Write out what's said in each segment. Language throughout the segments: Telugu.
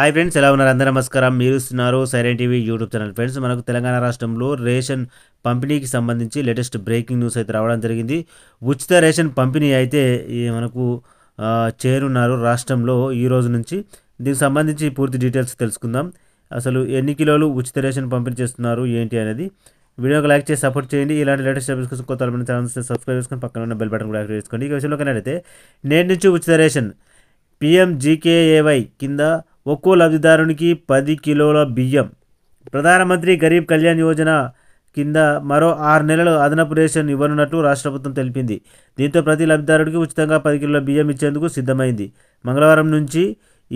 హాయ్ ఫ్రెండ్స్ ఎలా ఉన్నారు అందరూ నమస్కారం మీరు ఇస్తున్నారు Siren TV YouTube channel friends మనకు తెలంగాణ రాష్ట్రంలో రేషన్ పంపిణీకి సంబంధించి లేటెస్ట్ బ్రేకింగ్ న్యూస్ అయితే రావడం జరిగింది ఉచిత రేషన్ పంపిణీ అయితే మనకు చేరున్నారు రాష్ట్రంలో ఈ రోజు నుంచి దీనికి సంబంధించి పూర్తి డీటెయిల్స్ తెలుసుకుందాం అసలు ఎన్ని కిలోలు ఉచిత రేషన్ పంపిణీ చేస్తున్నారు ఏంటి అనేది వీడియోకి లైక్ చేసి సపోర్ట్ చేయండి ఇలాంటి లేటెస్ట్ అప్డేట్స్ కోసం కొత్త ఛానల్స్ సబ్స్క్రైబ్ చేసుకొని పక్కన ఉన్న బెల్ బటన్ కూడా యాక్టివ్ చేసుకోండి ఈ విషయంలో అయితే నేటి నుంచి ఉచిత రేషన్ పీఎంజీకేఏవై కింద ఒక్కో లబ్ధిదారునికి పది కిలోల బియ్యం ప్రధానమంత్రి గరీబ్ కళ్యాణ్ యోజన కింద మరో ఆరు నెలలు అదనపు రేషన్ ఇవ్వనున్నట్లు రాష్ట్ర ప్రభుత్వం తెలిపింది దీంతో ప్రతి లబ్ధిదారుడికి ఉచితంగా పది కిలోల బియ్యం ఇచ్చేందుకు సిద్ధమైంది మంగళవారం నుంచి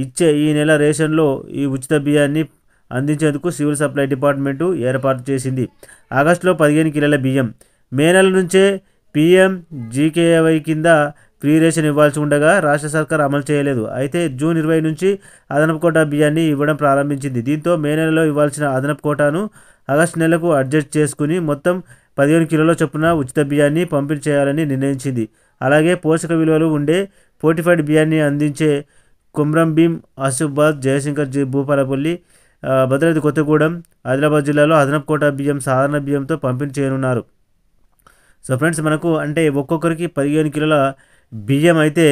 ఇచ్చే ఈ నెల రేషన్లో ఈ ఉచిత బియ్యాన్ని అందించేందుకు సివిల్ సప్లై డిపార్ట్మెంటు ఏర్పాటు చేసింది ఆగస్టులో పదిహేను కిలోల బియ్యం మే నెల నుంచే పిఎం జీకేవై కింద ఫ్రీ రేషన్ ఇవ్వాల్సి ఉండగా రాష్ట్ర సర్కార్ అమలు చేయలేదు అయితే జూన్ ఇరవై నుంచి అదనపు కోటా బియ్యాన్ని ఇవ్వడం ప్రారంభించింది దీంతో మే నెలలో ఇవ్వాల్సిన అదనపు కోటాను ఆగస్టు నెలకు అడ్జస్ట్ చేసుకుని మొత్తం పదిహేను కిలోల చొప్పున ఉచిత బియ్యాన్ని పంపిణీ చేయాలని నిర్ణయించింది అలాగే పోషక విలువలు ఉండే ఫోర్టిఫైడ్ బియ్యాన్ని అందించే కుమ్రం భీం ఆసిఫాబాద్ జయశంకర్ భూపాలపల్లి భద్రాద్రి కొత్తగూడెం ఆదిలాబాద్ జిల్లాలో అదనపు కోట బియ్యం సాధారణ బియ్యంతో పంపిణీ చేయనున్నారు సో ఫ్రెండ్స్ మనకు అంటే ఒక్కొక్కరికి పదిహేను కిలోల బియ్యం అయితే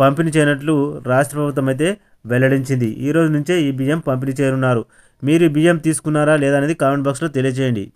పంపిణీ చేయనట్లు రాష్ట్ర ప్రభుత్వం అయితే వెల్లడించింది ఈరోజు నుంచే ఈ బియ్యం పంపిణీ చేయనున్నారు మీరు బియ్యం తీసుకున్నారా లేదా అనేది కామెంట్ బాక్స్లో తెలియజేయండి